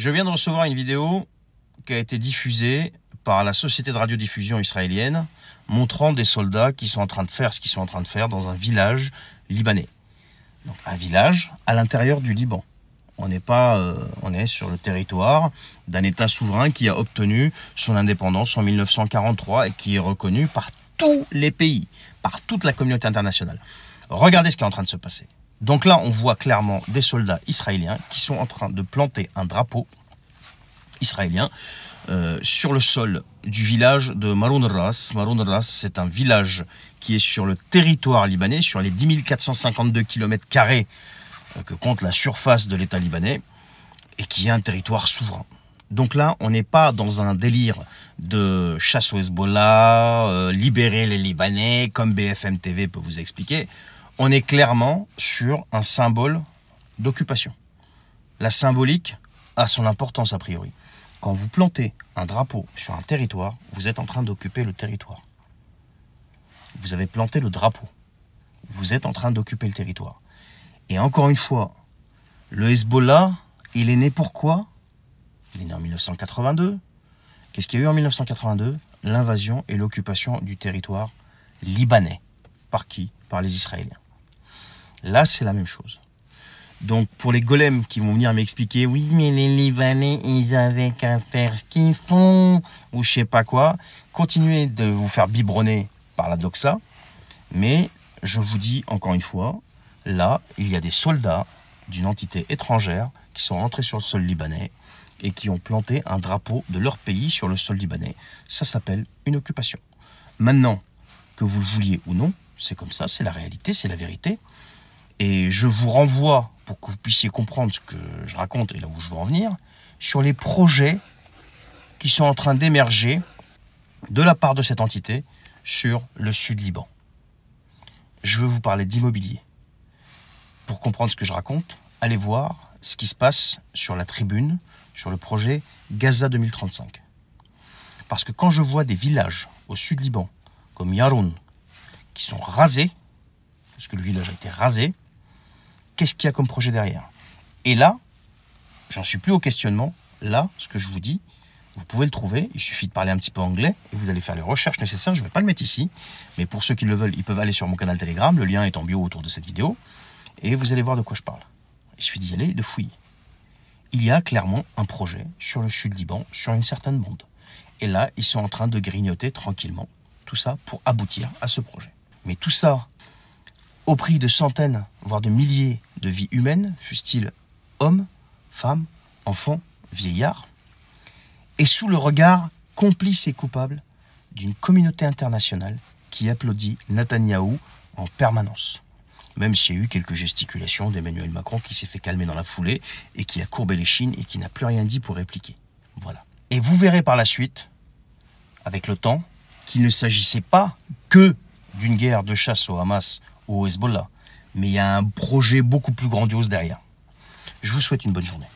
Je viens de recevoir une vidéo qui a été diffusée par la société de radiodiffusion israélienne montrant des soldats qui sont en train de faire ce qu'ils sont en train de faire dans un village libanais. un village à l'intérieur du Liban. On n'est pas, euh, on est sur le territoire d'un État souverain qui a obtenu son indépendance en 1943 et qui est reconnu par tous les pays, par toute la communauté internationale. Regardez ce qui est en train de se passer. Donc là, on voit clairement des soldats israéliens qui sont en train de planter un drapeau israélien euh, sur le sol du village de Maroun Ras. Maroun Ras, c'est un village qui est sur le territoire libanais, sur les 10 452 km que compte la surface de l'État libanais, et qui est un territoire souverain. Donc là, on n'est pas dans un délire de chasse au Hezbollah, euh, libérer les Libanais, comme BFM TV peut vous expliquer on est clairement sur un symbole d'occupation. La symbolique a son importance a priori. Quand vous plantez un drapeau sur un territoire, vous êtes en train d'occuper le territoire. Vous avez planté le drapeau. Vous êtes en train d'occuper le territoire. Et encore une fois, le Hezbollah, il est né pourquoi Il est né en 1982. Qu'est-ce qu'il y a eu en 1982 L'invasion et l'occupation du territoire libanais. Par qui Par les Israéliens. Là, c'est la même chose. Donc pour les golems qui vont venir m'expliquer, oui mais les Libanais ils avaient qu'à faire ce qu'ils font ou je sais pas quoi, continuez de vous faire biberonner par la doxa, mais je vous dis encore une fois, là il y a des soldats d'une entité étrangère qui sont rentrés sur le sol libanais et qui ont planté un drapeau de leur pays sur le sol libanais. Ça s'appelle une occupation. Maintenant, que vous vouliez ou non, c'est comme ça, c'est la réalité, c'est la vérité. Et je vous renvoie, pour que vous puissiez comprendre ce que je raconte et là où je veux en venir, sur les projets qui sont en train d'émerger de la part de cette entité sur le sud Liban. Je veux vous parler d'immobilier. Pour comprendre ce que je raconte, allez voir ce qui se passe sur la tribune, sur le projet Gaza 2035. Parce que quand je vois des villages au sud Liban, comme Yaroun, qui sont rasés, parce que le village a été rasé, qu'est-ce qu'il y a comme projet derrière Et là, j'en suis plus au questionnement. Là, ce que je vous dis, vous pouvez le trouver. Il suffit de parler un petit peu anglais et vous allez faire les recherches nécessaires. Je ne vais pas le mettre ici, mais pour ceux qui le veulent, ils peuvent aller sur mon canal Telegram. Le lien est en bio autour de cette vidéo. Et vous allez voir de quoi je parle. Il suffit d'y aller et de fouiller. Il y a clairement un projet sur le sud Liban, sur une certaine bande. Et là, ils sont en train de grignoter tranquillement tout ça pour aboutir à ce projet. Mais tout ça au prix de centaines, voire de milliers de vies humaines, fussent-ils hommes, femmes, enfants, vieillards, et sous le regard complice et coupable d'une communauté internationale qui applaudit Netanyahou en permanence. Même s'il y a eu quelques gesticulations d'Emmanuel Macron qui s'est fait calmer dans la foulée et qui a courbé les chines et qui n'a plus rien dit pour répliquer. Voilà. Et vous verrez par la suite, avec le temps, qu'il ne s'agissait pas que d'une guerre de chasse au Hamas ou au Hezbollah, mais il y a un projet beaucoup plus grandiose derrière. Je vous souhaite une bonne journée.